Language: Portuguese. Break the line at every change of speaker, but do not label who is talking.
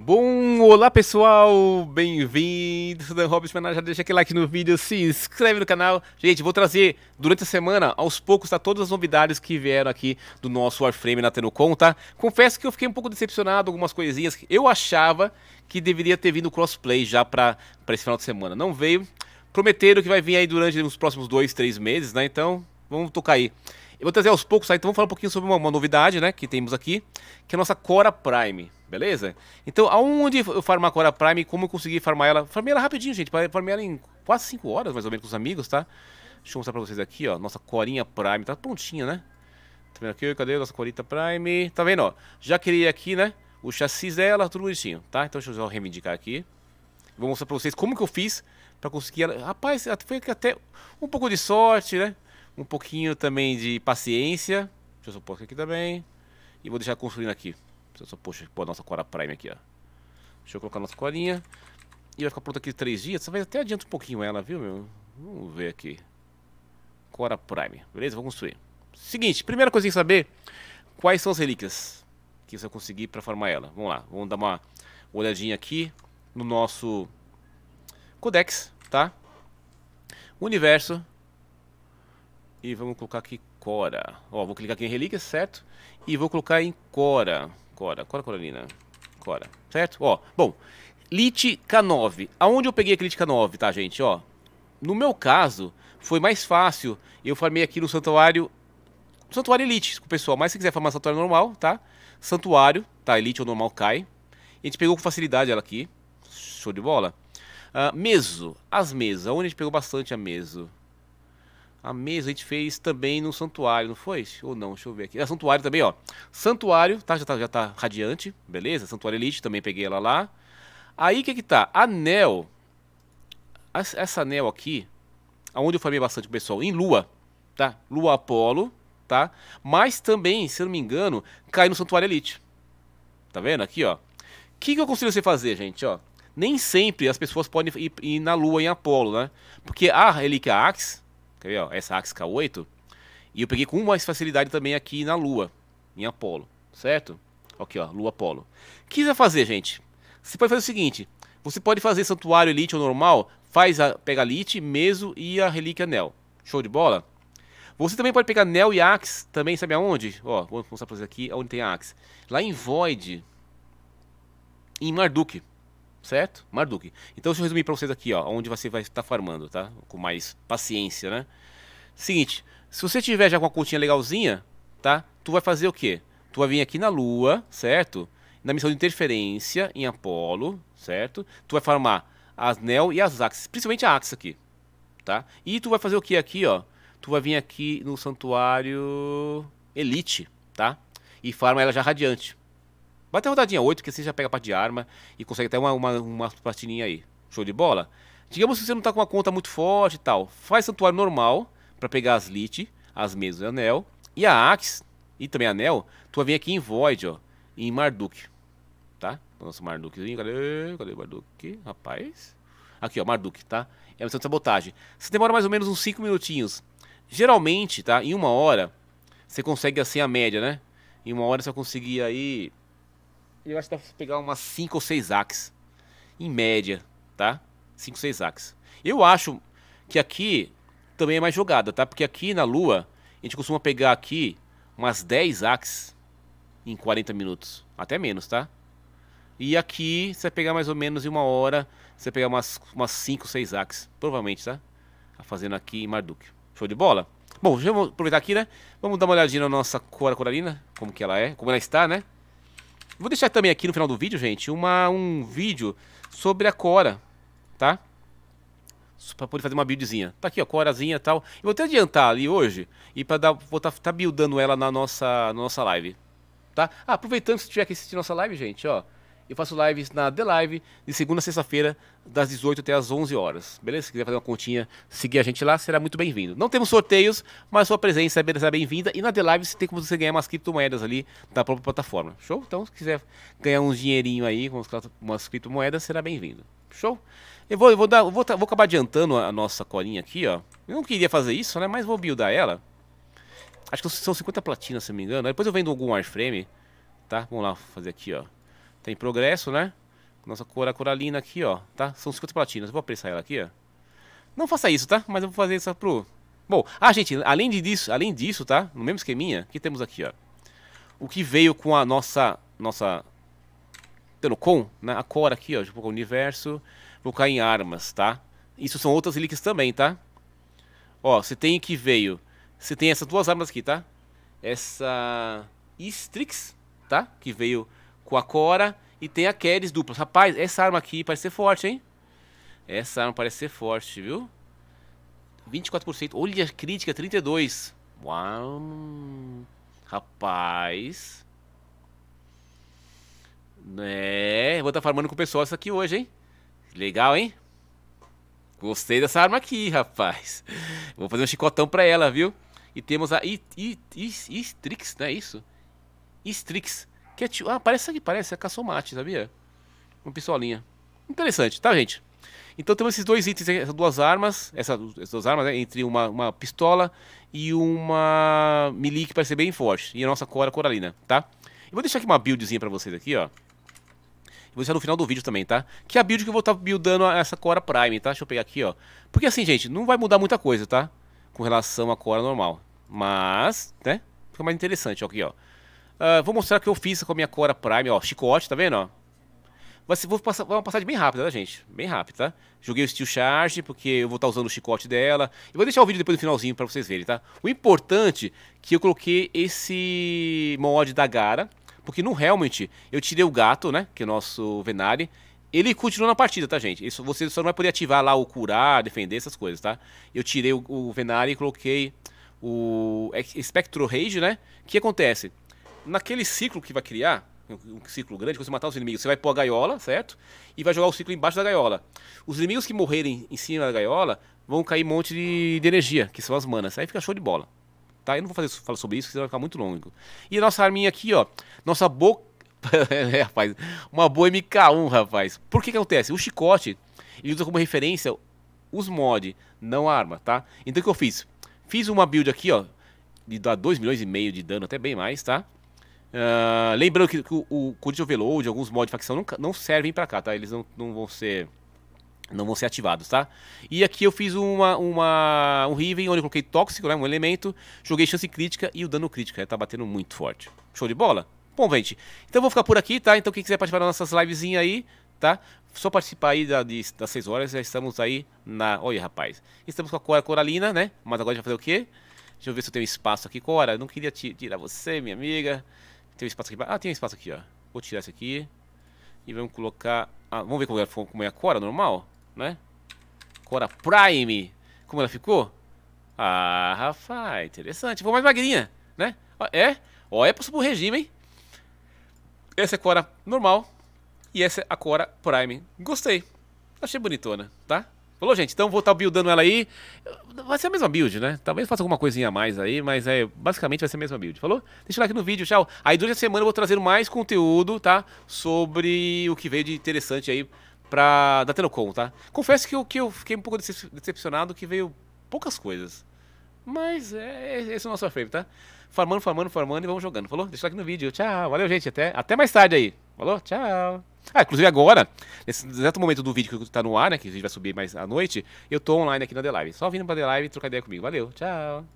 Bom, olá pessoal, bem-vindos, Dan Robson Menor, já deixa aquele like no vídeo, se inscreve no canal. Gente, vou trazer durante a semana, aos poucos, tá, todas as novidades que vieram aqui do nosso Warframe na Tenocon, tá? Confesso que eu fiquei um pouco decepcionado, algumas coisinhas, eu achava que deveria ter vindo crossplay já para esse final de semana, não veio. Prometeram que vai vir aí durante os próximos dois, três meses, né, então vamos tocar aí. Eu vou trazer aos poucos, tá? então vamos falar um pouquinho sobre uma, uma novidade, né, que temos aqui, que é a nossa Cora Prime. Beleza? Então, aonde eu farmei a Cora Prime como eu consegui farmar ela? Farmei ela rapidinho, gente. Farmei ela em quase 5 horas, mais ou menos, com os amigos, tá? Deixa eu mostrar pra vocês aqui, ó. Nossa corinha Prime. Tá prontinha, né? Tá vendo aqui? Cadê a nossa corita Prime? Tá vendo, ó? Já criei aqui, né? O chassi dela, tudo bonitinho, tá? Então deixa eu reivindicar aqui. Vou mostrar pra vocês como que eu fiz pra conseguir ela. Rapaz, foi até um pouco de sorte, né? Um pouquinho também de paciência. Deixa eu supor aqui também. E vou deixar construindo aqui. Deixa eu puxar pô, a nossa Cora Prime aqui, ó. Deixa eu colocar a nossa corinha. E vai ficar pronta aqui três dias. Talvez até adianta um pouquinho ela, viu, meu? Vamos ver aqui. Cora Prime. Beleza? Vou construir. Seguinte, primeira coisa que saber quais são as relíquias que você vai conseguir para formar ela. Vamos lá, vamos dar uma olhadinha aqui no nosso codex, tá? Universo. E vamos colocar aqui Cora. Ó, vou clicar aqui em relíquias, certo? E vou colocar em Cora. Cora, Cora Coralina. Cora, certo? Ó, bom, Lit K9. Aonde eu peguei aquele Elite K9, tá, gente? Ó, no meu caso, foi mais fácil. Eu farmei aqui no Santuário... Santuário Elite, pessoal. Mas se quiser farmar Santuário normal, tá? Santuário, tá? Elite ou normal cai. A gente pegou com facilidade ela aqui. Show de bola. Uh, meso. As mesas. Onde a gente pegou bastante a meso? A mesa a gente fez também no santuário, não foi? Ou não, deixa eu ver aqui. É santuário também, ó. Santuário, tá? Já tá, já tá radiante, beleza? Santuário Elite, também peguei ela lá. Aí, o que que tá? Anel. Essa anel aqui, aonde eu falei bastante pessoal, em Lua, tá? Lua Apolo, tá? Mas também, se eu não me engano, cai no Santuário Elite. Tá vendo aqui, ó? O que, que eu consigo você fazer, gente, ó? Nem sempre as pessoas podem ir, ir na Lua em Apolo, né? Porque a ah, relíquia Axe Quer ver, ó, essa Axis K8. E eu peguei com mais facilidade também aqui na Lua, em Apolo, certo? Aqui, ó, Lua Apolo. O que você vai fazer, gente? Você pode fazer o seguinte, você pode fazer Santuário Elite ou normal, faz a, pega a Elite, Meso e a Relíquia Nel. Show de bola? Você também pode pegar Nel e Axe, também sabe aonde? Ó, vou mostrar pra vocês aqui onde tem Axe. Lá em Void, em Marduk certo? Marduk. Então, deixa eu resumir para vocês aqui, ó, onde você vai estar farmando, tá? Com mais paciência, né? Seguinte, se você tiver já com a continha legalzinha, tá? Tu vai fazer o quê? Tu vai vir aqui na Lua, certo? Na missão de interferência em Apolo, certo? Tu vai farmar as Nel e as Axis, principalmente a Axis aqui, tá? E tu vai fazer o quê aqui, ó? Tu vai vir aqui no Santuário Elite, tá? E farma ela já radiante. Vai ter rodadinha 8, que você já pega a parte de arma e consegue até uma, uma, uma platininha aí. Show de bola? Digamos que você não está com uma conta muito forte e tal. Faz santuário normal para pegar as lit, as mesas e anel. E a Axe e também anel, tu vai vir aqui em Void, ó. Em Marduk. Tá? Nosso Mardukzinho. Cadê? Cadê o Marduk? Rapaz. Aqui, ó. Marduk, tá? É uma missão de sabotagem. Você demora mais ou menos uns 5 minutinhos. Geralmente, tá? Em uma hora, você consegue assim a média, né? Em uma hora você vai conseguir aí eu acho que dá pra pegar umas 5 ou 6 axes. Em média, tá? 5, 6 axes. Eu acho que aqui também é mais jogada, tá? Porque aqui na Lua, a gente costuma pegar aqui umas 10 axes em 40 minutos. Até menos, tá? E aqui, você vai pegar mais ou menos em uma hora, você vai pegar umas, umas 5, 6 axes. Provavelmente, tá? tá? Fazendo aqui em Marduk. Show de bola? Bom, já vamos aproveitar aqui, né? Vamos dar uma olhadinha na nossa Cora Coralina, como que ela é, como ela está, né? Vou deixar também aqui no final do vídeo, gente, uma, um vídeo sobre a Cora, tá? Pra poder fazer uma buildzinha. Tá aqui, ó, Corazinha e tal. Eu vou até adiantar ali hoje e pra dar, vou estar tá, tá buildando ela na nossa, na nossa live, tá? Ah, aproveitando que você estiver aqui assistindo nossa live, gente, ó. Eu faço lives na The Live de segunda a sexta-feira, das 18 até as 11 horas. Beleza? Se quiser fazer uma continha, seguir a gente lá, será muito bem-vindo. Não temos sorteios, mas sua presença é bem-vinda. E na The Live você tem como você ganhar umas criptomoedas ali da própria plataforma. Show? Então, se quiser ganhar um dinheirinho aí com umas criptomoedas, será bem-vindo. Show? Eu vou, eu vou, dar, vou, vou acabar adiantando a nossa colinha aqui, ó. Eu não queria fazer isso, né? Mas vou buildar ela. Acho que são 50 platinas, se não me engano. Depois eu vendo algum wireframe. Tá? Vamos lá fazer aqui, ó. Tem progresso, né? Nossa cor, a coralina aqui, ó, tá? São 50 platinas. Eu vou apressar ela aqui, ó. Não faça isso, tá? Mas eu vou fazer isso pro... Bom, ah, gente, além disso, além disso, tá? No mesmo esqueminha, que temos aqui, ó. O que veio com a nossa... Nossa... Tendo com, né? A cor aqui, ó. Deixa eu colocar o universo. Vou cair em armas, tá? Isso são outras relíquias também, tá? Ó, você tem que veio... Você tem essas duas armas aqui, tá? Essa... Strix, tá? Que veio com a Cora e tem a Keres dupla. Rapaz, essa arma aqui parece ser forte, hein? Essa arma parece ser forte, viu? 24%. Olha a crítica, 32. Uau. Rapaz. É, vou estar farmando com o pessoal isso aqui hoje, hein? Legal, hein? Gostei dessa arma aqui, rapaz. Vou fazer um chicotão pra ela, viu? E temos a Istrix, né? Isso? Istrix. Que é ah, parece que parece, é caçomate, sabia? Uma pistolinha. Interessante, tá, gente? Então temos esses dois itens, essas duas armas, essas, essas duas armas, né, entre uma, uma pistola e uma melee que parece bem forte. E a nossa Cora Coralina, tá? Eu vou deixar aqui uma buildzinha pra vocês aqui, ó. Vou deixar no final do vídeo também, tá? Que é a build que eu vou estar tá buildando essa Cora Prime, tá? Deixa eu pegar aqui, ó. Porque assim, gente, não vai mudar muita coisa, tá? Com relação à Cora normal. Mas, né? Fica mais interessante, ó, aqui, ó. Ah, vou mostrar o que eu fiz com a minha Cora Prime, ó, chicote, tá vendo, ó? Vai ser, vou passar, uma passagem bem rápida, tá, gente? Bem rápida, tá? Joguei o Steel Charge, porque eu vou estar tá usando o chicote dela. E vou deixar o vídeo depois no finalzinho pra vocês verem, tá? O importante é que eu coloquei esse mod da Gara, porque no Helmet eu tirei o gato, né? Que é o nosso Venari. Ele continua na partida, tá, gente? Isso, você só não vai poder ativar lá o curar, defender, essas coisas, tá? Eu tirei o, o Venari e coloquei o Spectro Rage, né? O que acontece? naquele ciclo que vai criar, um ciclo grande, quando é você matar os inimigos, você vai pôr a gaiola, certo? E vai jogar o ciclo embaixo da gaiola. Os inimigos que morrerem em cima da gaiola vão cair um monte de, de energia, que são as manas. Aí fica show de bola. Tá? Eu não vou fazer, falar sobre isso, porque vai ficar muito longo. E a nossa arminha aqui, ó. Nossa boca. é, rapaz. Uma boa MK1, rapaz. Por que que acontece? O chicote, ele usa como referência os mod, não a arma, tá? Então o que eu fiz? Fiz uma build aqui, ó. De dar 2 milhões e meio de dano, até bem mais, tá? Uh, lembrando que o, o Condition Overload, alguns mods de facção não, não servem pra cá, tá? Eles não, não vão ser não vão ser ativados, tá? E aqui eu fiz uma, uma, um Riven onde eu coloquei tóxico, né, um elemento, joguei chance crítica e o dano crítico, né, tá batendo muito forte. Show de bola? Bom, gente, então eu vou ficar por aqui, tá? Então quem quiser participar das nossas livezinhas aí, tá? Só participar aí da, de, das 6 horas, já estamos aí na... Olha, rapaz, estamos com a Cora Coralina, né? Mas agora a gente vai fazer o quê? Deixa eu ver se eu tenho espaço aqui, Cora, eu não queria tirar você, minha amiga... Tem um espaço aqui. Ah, tem um espaço aqui, ó. Vou tirar isso aqui. E vamos colocar... Ah, vamos ver como, ela, é, como é a Cora normal, né? Cora Prime. Como ela ficou? Ah, Rafa, interessante. Vou mais magrinha, né? É, ó, é pro subir regime, hein? Essa é a Cora normal. E essa é a Cora Prime. Gostei. Achei bonitona, tá? Falou, gente, então vou estar tá buildando ela aí. Vai ser a mesma build, né? Talvez faça alguma coisinha a mais aí, mas é basicamente vai ser a mesma build. Falou? Deixa o like no vídeo, tchau. Aí durante a semana eu vou trazer mais conteúdo, tá? Sobre o que veio de interessante aí pra, da Telecom, tá? Confesso que eu, que eu fiquei um pouco decepcionado que veio poucas coisas. Mas é, é esse é o nosso frame, tá? Farmando, farmando, farmando e vamos jogando. Falou? Deixa o like no vídeo. Tchau. Valeu, gente. Até, até mais tarde aí. Falou? Tchau. Ah, inclusive agora, nesse exato momento do vídeo que está no ar, né? Que a gente vai subir mais à noite, eu tô online aqui na The Live. Só vindo pra The Live e trocar ideia comigo. Valeu, tchau.